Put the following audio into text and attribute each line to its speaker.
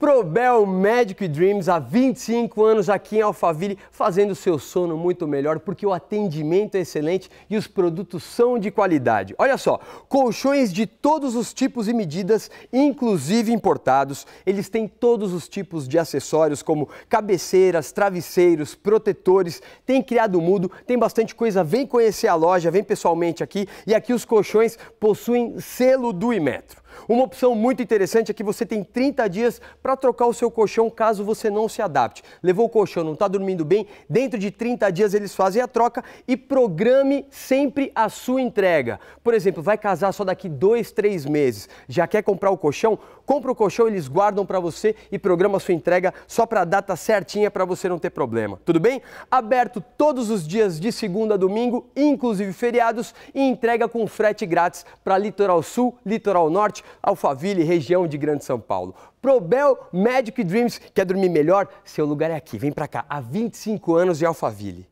Speaker 1: Probel Medic Dreams há 25 anos aqui em Alphaville, fazendo seu sono muito melhor porque o atendimento é excelente e os produtos são de qualidade. Olha só, colchões de todos os tipos e medidas, inclusive importados. Eles têm todos os tipos de acessórios como cabeceiras, travesseiros, protetores, tem criado mudo, tem bastante coisa. Vem conhecer a loja, vem pessoalmente aqui e aqui os colchões possuem selo do Imetro. Uma opção muito interessante é que você tem 30 dias para trocar o seu colchão caso você não se adapte. Levou o colchão, não está dormindo bem, dentro de 30 dias eles fazem a troca e programe sempre a sua entrega. Por exemplo, vai casar só daqui dois, três meses, já quer comprar o colchão? Compra o colchão, eles guardam para você e programa a sua entrega só para a data certinha para você não ter problema. Tudo bem? Aberto todos os dias de segunda a domingo, inclusive feriados, e entrega com frete grátis para Litoral Sul, Litoral Norte, Alphaville, região de Grande São Paulo. Probel Magic Dreams, quer dormir melhor? Seu lugar é aqui, vem pra cá. Há 25 anos em Alphaville.